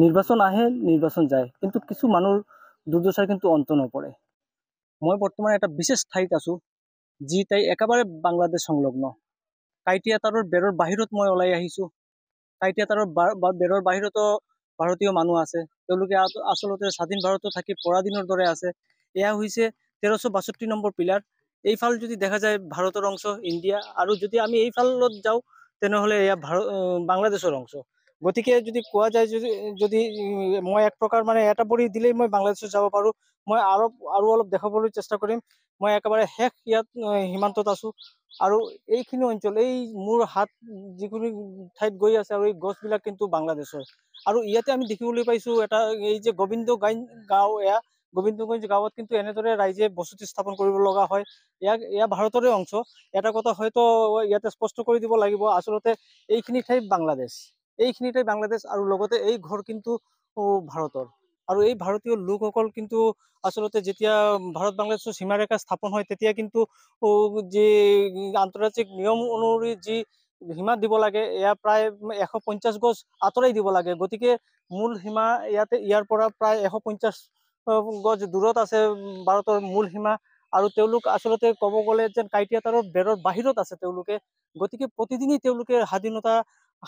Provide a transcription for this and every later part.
নিৰ্বাচন আহে নিৰ্বাচন যায় কিন্তু কিছু মানুষ দুৰ্দশাৰ কিন্তু অন্ত নপৰে মই বৰ্তমান এটা বিশেষ ঠাইত আছো যি তাই একেবাৰে বাংলাদেশ সংলগ্ন কাইটিয়াতাৰৰ বেৰৰ বাহিৰত মই ওলাই আহিছো কাইটিয়াতাৰৰ বেৰৰ বাহিৰতো ভাৰতীয় মানুহ আছে তেওঁলোকে আচলতে স্বাধীন ভাৰতত থাকি পৰাদিনেৰ দৰে আছে এয়া হয়েছে তেৰোশো বাষট্টি নম্বৰ পিলাৰ এইফাল যদি দেখা যায় ভাৰতৰ অংশ ইণ্ডিয়া আৰু যদি আমি এইফালত যাওঁ তেনেহ'লে এয়া ভাৰত বাংলাদেশৰ অংশ গতিকে যদি কোৱা যায় যদি যদি মই এক প্ৰকাৰ মানে এটা বৰি দিলেই মই বাংলাদেশত যাব পাৰোঁ মই আৰু আৰু অলপ দেখাবলৈ চেষ্টা কৰিম মই একেবাৰে শেষ ইয়াত সীমান্তত আছোঁ আৰু এইখিনি অঞ্চল এই মোৰ হাত যিকোনো ঠাইত গৈ আছে আৰু এই গছবিলাক কিন্তু বাংলাদেশৰ আৰু ইয়াতে আমি দেখিবলৈ পাইছোঁ এটা এই যে গোবিন্দ গাইন গাঁও এয়া গোবিন্দগঞ্জ গাঁৱত কিন্তু এনেদৰে ৰাইজে বসতি স্থাপন কৰিব লগা হয় ইয়াক এয়া ভাৰতৰে অংশ এটা কথা হয়তো ইয়াতে স্পষ্ট কৰি দিব লাগিব আচলতে এইখিনি ঠাই বাংলাদেশ এইখিনিতে বাংলাদেশ আৰু লগতে এই ঘৰ কিন্তু ভাৰতৰ আৰু এই ভাৰতীয় লোকসকল কিন্তু আচলতে যেতিয়া ভাৰত বাংলাদেশৰ সীমাৰেখা স্থাপন হয় তেতিয়া কিন্তু যি আন্তঃৰাষ্ট্ৰিক নিয়ম অনুসৰি যি সীমা দিব লাগে এয়া প্ৰায় এশ পঞ্চাছ গছ আঁতৰাই দিব লাগে গতিকে মূল সীমা ইয়াতে ইয়াৰ পৰা প্ৰায় এশ পঞ্চাছ গছ দূৰত আছে ভাৰতৰ মূল সীমা আৰু তেওঁলোক আচলতে ক'ব গ'লে যেন কাইটিয়াতাৰৰ বেৰৰ বাহিৰত আছে তেওঁলোকে গতিকে প্ৰতিদিনেই তেওঁলোকে স্বাধীনতা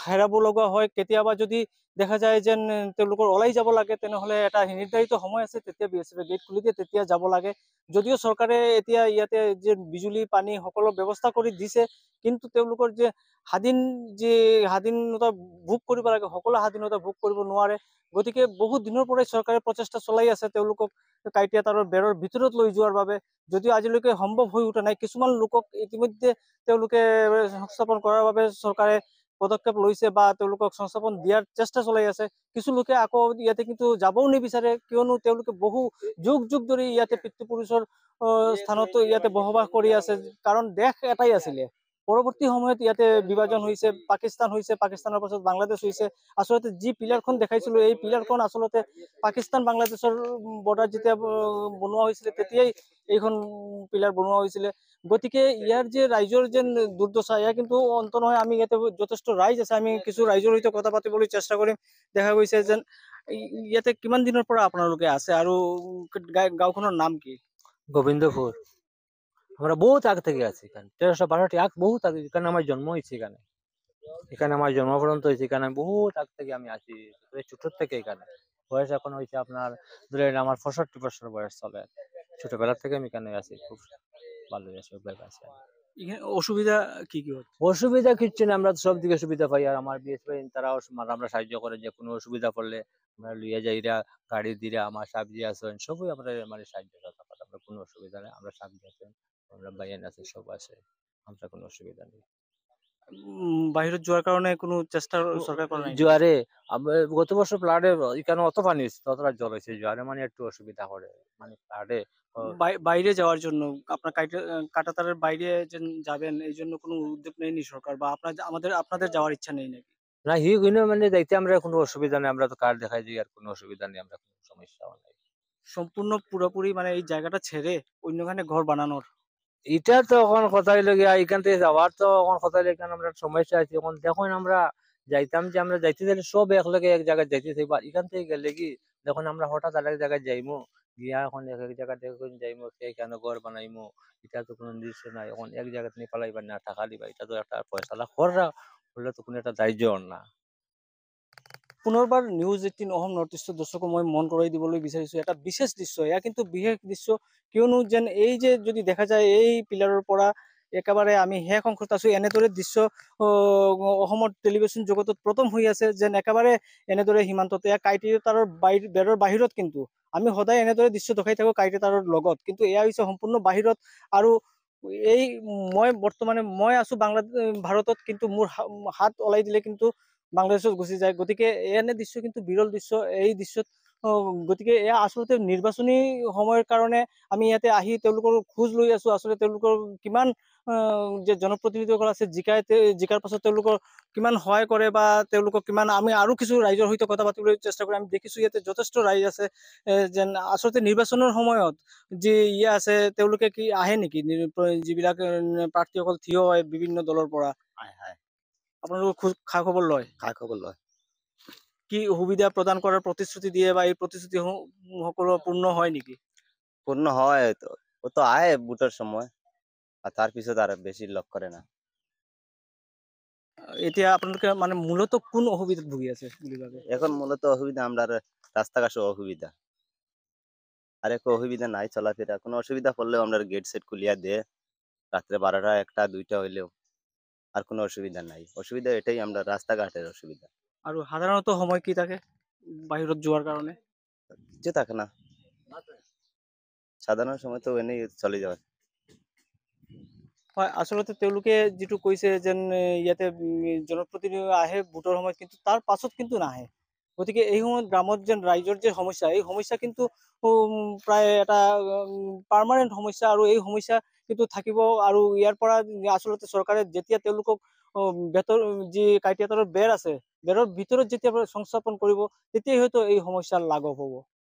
হেৰাব লগা হয় কেতিয়াবা যদি দেখা যায় যেন তেওঁলোকৰ ওলাই যাব লাগে তেনেহ'লে এটা নিৰ্ধাৰিত সময় আছে তেতিয়া B S F A gate খুলি দিয়ে তেতিয়া যাব লাগে যদিও চৰকাৰে এতিয়া ইয়াতে যে বিজুলী পানী সকলো ব্যৱস্থা কৰি দিছে কিন্তু তেওঁলোকৰ যে স্বাধীন যি স্বাধীনতা ভোগ কৰিব লাগে সকলো স্বাধীনতা ভোগ কৰিব নোৱাৰে গতিকে বহুত দিনৰ পৰাই চৰকাৰে প্ৰচেষ্টা চলাই আছে তেওঁলোকক কাইটীয়া তাঁৰৰ বেৰৰ ভিতৰত লৈ যোৱাৰ বাবে যদিও আজিলৈকে সম্ভৱ হৈ উঠা নাই কিছুমান লোকক ইতিমধ্যে তেওঁলোকে সংস্থাপন কৰাৰ বাবে চৰকাৰে পদক্ষেপ লৈছে বা তেওঁলোকক সংস্থাপন দিয়াৰ চেষ্টা চলাই আছে কিছু লোকে আকৌ ইয়াতে কিন্তু যাবও নিবিচাৰে কিয়নো তেওঁলোকে বহু যুগ যুগ ধৰি ইয়াতে পিতৃপুৰুষৰ স্থানতো ইয়াতে বসবাস কৰি আছে কাৰণ দেশ এটাই আছিলে পৰৱৰ্তী সময়ত ইয়াতে বিভাজন হৈছে পাকিস্তান হৈছে পাকিস্তানৰ পাছত বাংলাদেশ হৈছে আচলতে যি পিলাৰখন দেখাইছিলোঁ এই পিলাৰখন আচলতে পাকিস্তান বাংলাদেশৰ বৰ্ডাৰ যেতিয়া বনোৱা হৈছিলে তেতিয়াই এইখন পিলাৰ বনোৱা হৈছিলে গতিকে ইয়াৰ যে ৰাইজৰ যেন দুৰ্দশা ইয়াৰ কিন্তু অন্ত নহয় আমি ইয়াতে যথেষ্ট ৰাইজ আছে আমি কিছু ৰাইজৰ সৈতে কথা পাতিবলৈ চেষ্টা কৰিম দেখা গৈছে যেন ইয়াতে কিমান দিনৰ পৰা আপোনালোকে আছে আৰু গাঁওখনৰ নাম কি গোবিন্দপুৰ আমরা বহুত আগ থেকে আছি এখানে তেরোশো বারোটি আগ বহুত আগে এখানে আমার জন্ম হয়েছে এখানে এখানে আমার জন্ম পর্যন্ত হয়েছে এখানে বহুত আগ থেকে আমি আছি ছোট থেকে এখানে বয়স এখন হয়েছে আপনার ধরেন আমার পঁয়ষট্টি বছর বয়স চলে ছোটবেলার থেকে আমি এখানে আছি খুব ভালো আছি এখানে অসুবিধা কি কি অসুবিধা কিচ্ছু না আমরা সব সুবিধা পাই আর আমার বিএসপি তারাও মানে আমরা সাহায্য করে যে কোনো অসুবিধা পড়লে আমরা লইয়া যাইরা গাড়ি দিরা আমার সাহায্য আছেন সবই আমরা মানে সাহায্য করতে পারি আমরা কোনো অসুবিধা নেই আমরা সাহায্য আছেন আমরা বাইয়ান আছে সব আছে আমরা কোনো অসুবিধা নেই বাহিৰত জোয়ার কারণে কোনো চেষ্টা সরকার করে নাই যোৱাৰে গত বছর প্লাডে ইকানো অত পানি হৈছে ততটা জল হৈছে জোয়ারে মানে একটু অসুবিধা করে মানে প্লাডে বাইরে যাওয়ার জন্য আপনার কাটাতারের বাইরে যাবেন এই জন্য কোনো উদ্যোগ নেয়নি সরকার বা আপনার আমাদের আপনাদের যাওয়ার ইচ্ছা নেই নাকি না হি গুণ মানে দেখতে আমরা কোনো অসুবিধা নেই আমরা তো কার দেখাই দিই আর কোনো অসুবিধা নেই আমরা কোনো সমস্যাও নাই সম্পূর্ণ পুরোপুরি মানে এই জায়গাটা ছেড়ে অন্যখানে ঘর বানানোর এটা তো এখন হইলো গিয়া এখান থেকে যাওয়ার তো এখন হইলো এখানে আমরা সমস্যা আছে এখন দেখুন আমরা যাইতাম যে আমরা যাইতে গেলে সব এক লগে এক জায়গায় যাইতে চাইব এখান থেকে গেলে কি দেখুন আমরা হঠাৎ আর এক জায়গায় যাইমু গিয়া এখন এক এক জায়গায় যাইমু সেইখানে ঘর বানাইমু এটা তো কোনো দৃশ্য নাই এখন এক জায়গাতে নিয়ে পালাইবার না থাকালিবা এটা তো একটা পয়সালা খররা হলে তো কোনো একটা দায়জন না পুনৰবাৰ নিউজ এইটিন অসম নৰ্থ ইষ্টৰ দৰ্শকক মই মন কৰাই দিবলৈ বিচাৰিছোঁ এটা বিশেষ দৃশ্য এয়া কিন্তু বিশেষ দৃশ্য কিয়নো যেন এই যে যদি দেখা যায় এই পিলাৰৰ পৰা একেবাৰে আমি শেষ অংশত আছোঁ এনেদৰে দৃশ্য অসমৰ টেলিভিশ্যন জগতত প্ৰথম হৈ আছে যেন একেবাৰে এনেদৰে সীমান্তত এয়া কাইটেৰিঅ' তাৰৰ বাহিৰ বেৰৰ বাহিৰত কিন্তু আমি সদায় এনেদৰে দৃশ্য দেখাই থাকোঁ কাইটে তাৰৰ লগত কিন্তু এয়া হৈছে সম্পূৰ্ণ বাহিৰত আৰু এই মই বৰ্তমানে মই আছোঁ বাংলাদেশ ভাৰতত কিন্তু মোৰ হাত ওলাই দিলে কিন্তু বাংলাদেশত গুচি যায় গতিকে এনে দৃশ্য কিন্তু বিৰল দৃশ্য এই দৃশ্যত গতিকে এয়া আচলতে নিৰ্বাচনী সময়ৰ কাৰণে আমি ইয়াতে আহি তেওঁলোকৰ খোজ লৈ আছোঁ আচলতে তেওঁলোকৰ কিমান যে জনপ্ৰতিনিধিসকল আছে জিকাই জিকাৰ পাছত তেওঁলোকৰ কিমান সহায় কৰে বা তেওঁলোকক কিমান আমি আৰু কিছু ৰাইজৰ সৈতে কথা পাতিবলৈ চেষ্টা কৰোঁ আমি দেখিছোঁ ইয়াতে যথেষ্ট ৰাইজ আছে যেন আচলতে নিৰ্বাচনৰ সময়ত যি ইয়ে আছে তেওঁলোকে কি আহে নেকি যিবিলাক প্ৰাৰ্থীসকল থিয় হয় বিভিন্ন দলৰ পৰা আপনার খা খবর লয় খা খবর লয় কি সুবিধা প্রদান করার প্রতিশ্রুতি দিয়ে বা এই প্রতিশ্রুতি সকল পূর্ণ হয় নাকি পূর্ণ হয় তো ও তো আয় বুটার সময় আর তার পিছত আর বেশি লক করে না এতিয়া আপনাদের মানে মূলত কোন অসুবিধা ভুগি আছে এখন মূলত অসুবিধা আমরা কাছে অসুবিধা আর একটু অসুবিধা নাই চলাফেরা কোনো অসুবিধা পড়লেও আমরা গেট সেট খুলিয়া দে রাত্রে বারোটা একটা দুইটা হইলেও আর কোনো অসুবিধা নাই অসুবিধা এটাই আমরা রাস্তাঘাটের অসুবিধা আর সাধারণত সময় কি থাকে বাহিৰত যোৱাৰ কাৰণে কিছু থাকে না সাধারণ সময় তো এনেই চলি যাওয়া হয় আচলতে তেওঁলোকে যিটো কৈছে যেন ইয়াতে জনপ্ৰতিনিধি আহে ভোটৰ সময় কিন্তু তাৰ পাছত কিন্তু নাহে গতিকে এই সময়ত গ্ৰামত যেন ৰাইজৰ যে সমস্যা এই সমস্যা কিন্তু প্ৰায় এটা পাৰ্মানেন্ট সমস্যা আৰু এই সমস্যা কিন্তু থাকিব আৰু ইয়াৰ পৰা আচলতে চৰকাৰে যেতিয়া তেওলোক যি যে কাইটিয়াতলেৰ বেৰ আছে বেৰৰ ভিতৰত যেতিয়া সংস্থাপন কৰিব কৰব হয়তো এই সমস্যা লাঘৱ হব